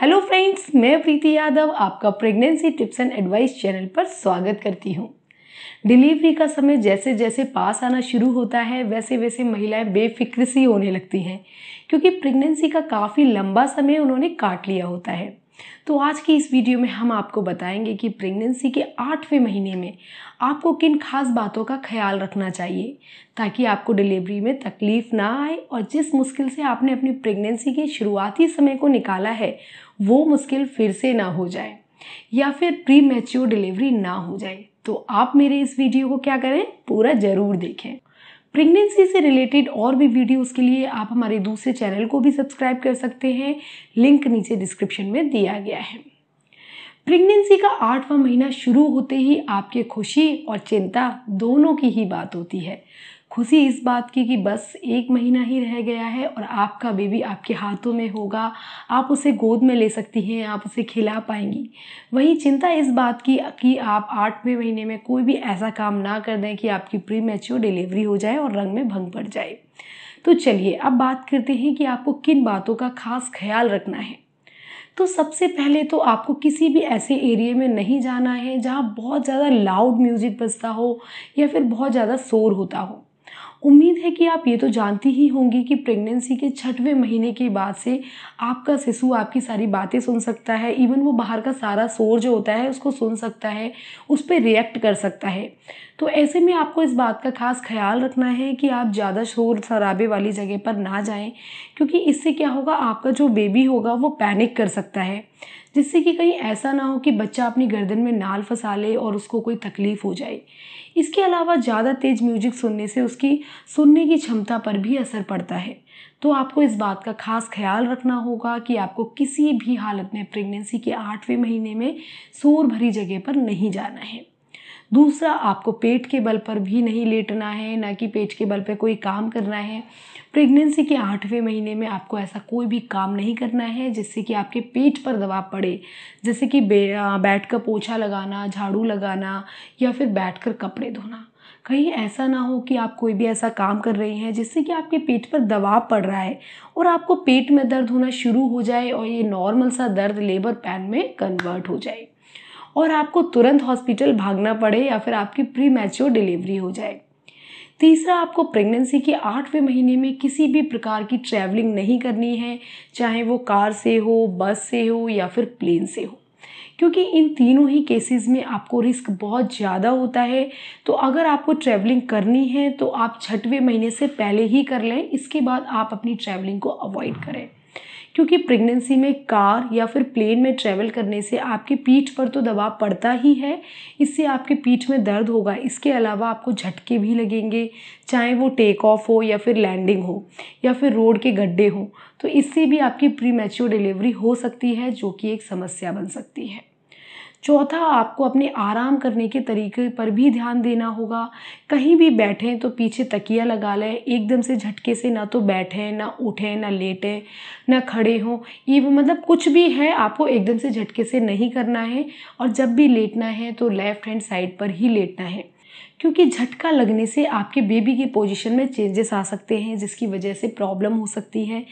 hello friends मैं प्रीति यादव आपका pregnancy tips and advice channel पर स्वागत करती हूँ डिलीवरी का समय जैसे जैसे पास आना शुरू होता है वैसे वैसे महिलाएं बेफिक्र सी होने लगती हैं क्योंकि प्रेगनेंसी का काफ़ी लंबा समय उन्होंने काट लिया होता है तो आज की इस वीडियो में हम आपको बताएंगे कि प्रेगनेंसी के आठवें महीने में आपको किन खास बातों का ख्याल रखना चाहिए ताकि आपको डिलीवरी में तकलीफ़ ना आए और जिस मुश्किल से आपने अपनी प्रेगनेंसी के शुरुआती समय को निकाला है वो मुश्किल फिर से ना हो जाए या फिर प्री मैच्योर डिलीवरी ना हो जाए तो आप मेरे इस वीडियो को क्या करें पूरा ज़रूर देखें प्रेगनेंसी से रिलेटेड और भी वीडियोस के लिए आप हमारे दूसरे चैनल को भी सब्सक्राइब कर सकते हैं लिंक नीचे डिस्क्रिप्शन में दिया गया है प्रेगनेंसी का आठवां महीना शुरू होते ही आपके खुशी और चिंता दोनों की ही बात होती है खुशी इस बात की कि बस एक महीना ही रह गया है और आपका बेबी आपके हाथों में होगा आप उसे गोद में ले सकती हैं आप उसे खिला पाएंगी वहीं चिंता इस बात की कि आप आठवें महीने में कोई भी ऐसा काम ना कर दें कि आपकी प्री मैच्योर डिलीवरी हो जाए और रंग में भंग पड़ जाए तो चलिए अब बात करते हैं कि आपको किन बातों का खास ख्याल रखना है तो सबसे पहले तो आपको किसी भी ऐसे एरिए में नहीं जाना है जहाँ बहुत ज़्यादा लाउड म्यूज़िक बजता हो या फिर बहुत ज़्यादा शोर होता हो उम्मीद है कि आप ये तो जानती ही होंगी कि प्रेगनेंसी के छठवें महीने के बाद से आपका शिशु आपकी सारी बातें सुन सकता है इवन वो बाहर का सारा शोर जो होता है उसको सुन सकता है उस पर रिएक्ट कर सकता है तो ऐसे में आपको इस बात का ख़ास ख्याल रखना है कि आप ज़्यादा शोर शराबे वाली जगह पर ना जाएं क्योंकि इससे क्या होगा आपका जो बेबी होगा वो पैनिक कर सकता है जिससे कि कहीं ऐसा ना हो कि बच्चा अपनी गर्दन में नाल फंसा ले और उसको कोई तकलीफ़ हो जाए इसके अलावा ज़्यादा तेज़ म्यूजिक सुनने से उसकी सुनने की क्षमता पर भी असर पड़ता है तो आपको इस बात का खास ख्याल रखना होगा कि आपको किसी भी हालत में प्रेगनेंसी के आठवें महीने में शोर भरी जगह पर नहीं जाना है दूसरा आपको पेट के बल पर भी नहीं लेटना है ना कि पेट के बल पर कोई काम करना है प्रेगनेंसी के आठवें महीने में आपको ऐसा कोई भी काम नहीं करना है जिससे कि आपके पेट पर दबाव पड़े जैसे कि बैठ कर पोछा लगाना झाड़ू लगाना या फिर बैठ कर कपड़े धोना कहीं ऐसा ना हो कि आप कोई भी ऐसा काम कर रही हैं जिससे कि आपके पेट पर दबाव पड़ रहा है और आपको पेट में दर्द होना शुरू हो जाए और ये नॉर्मल सा दर्द लेबर पैन में कन्वर्ट हो जाए और आपको तुरंत हॉस्पिटल भागना पड़े या फिर आपकी प्री मैच्योर डिलीवरी हो जाए तीसरा आपको प्रेगनेंसी के आठवें महीने में किसी भी प्रकार की ट्रैवलिंग नहीं करनी है चाहे वो कार से हो बस से हो या फिर प्लेन से हो क्योंकि इन तीनों ही केसेस में आपको रिस्क बहुत ज़्यादा होता है तो अगर आपको ट्रैवलिंग करनी है तो आप छठवें महीने से पहले ही कर लें इसके बाद आप अपनी ट्रैवलिंग को अवॉइड करें क्योंकि प्रेगनेंसी में कार या फिर प्लेन में ट्रैवल करने से आपकी पीठ पर तो दबाव पड़ता ही है इससे आपके पीठ में दर्द होगा इसके अलावा आपको झटके भी लगेंगे चाहे वो टेक ऑफ हो या फिर लैंडिंग हो या फिर रोड के गड्ढे हों तो इससे भी आपकी प्री डिलीवरी हो सकती है जो कि एक समस्या बन सकती है चौथा आपको अपने आराम करने के तरीके पर भी ध्यान देना होगा कहीं भी बैठें तो पीछे तकिया लगा लें एकदम से झटके से ना तो बैठें ना उठें ना लेटें ना खड़े हों ये मतलब कुछ भी है आपको एकदम से झटके से नहीं करना है और जब भी लेटना है तो लेफ़्ट हैंड साइड पर ही लेटना है क्योंकि झटका लगने से आपके बेबी की पोजीशन में चेंजेस आ सकते हैं जिसकी वजह से प्रॉब्लम हो सकती है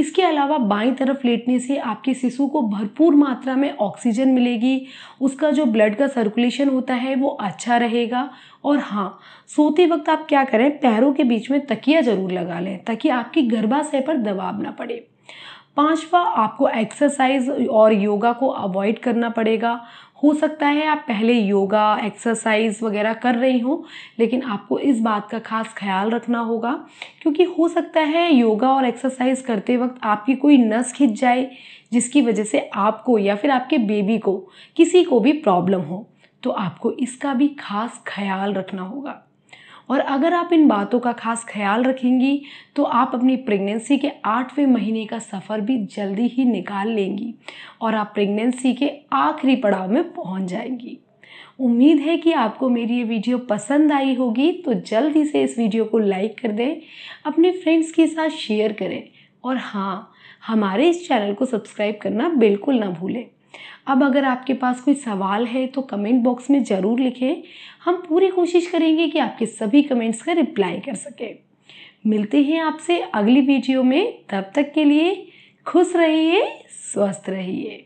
इसके अलावा बाईं तरफ लेटने से आपके शिशु को भरपूर मात्रा में ऑक्सीजन मिलेगी उसका जो ब्लड का सर्कुलेशन होता है वो अच्छा रहेगा और हाँ सोते वक्त आप क्या करें पैरों के बीच में तकिया ज़रूर लगा लें ताकि आपकी गर्भाशय पर दबाव ना पड़े पांचवा आपको एक्सरसाइज और योगा को अवॉइड करना पड़ेगा हो सकता है आप पहले योगा एक्सरसाइज वगैरह कर रही हो लेकिन आपको इस बात का खास ख्याल रखना होगा क्योंकि हो सकता है योगा और एक्सरसाइज करते वक्त आपकी कोई नस खिंच जाए जिसकी वजह से आपको या फिर आपके बेबी को किसी को भी प्रॉब्लम हो तो आपको इसका भी खास ख्याल रखना होगा और अगर आप इन बातों का खास ख्याल रखेंगी तो आप अपनी प्रेगनेंसी के आठवें महीने का सफ़र भी जल्दी ही निकाल लेंगी और आप प्रेगनेंसी के आखिरी पड़ाव में पहुंच जाएंगी उम्मीद है कि आपको मेरी ये वीडियो पसंद आई होगी तो जल्दी से इस वीडियो को लाइक कर दें अपने फ्रेंड्स के साथ शेयर करें और हाँ हमारे इस चैनल को सब्सक्राइब करना बिल्कुल ना भूलें अब अगर आपके पास कोई सवाल है तो कमेंट बॉक्स में ज़रूर लिखें हम पूरी कोशिश करेंगे कि आपके सभी कमेंट्स का रिप्लाई कर सकें मिलते हैं आपसे अगली वीडियो में तब तक के लिए खुश रहिए स्वस्थ रहिए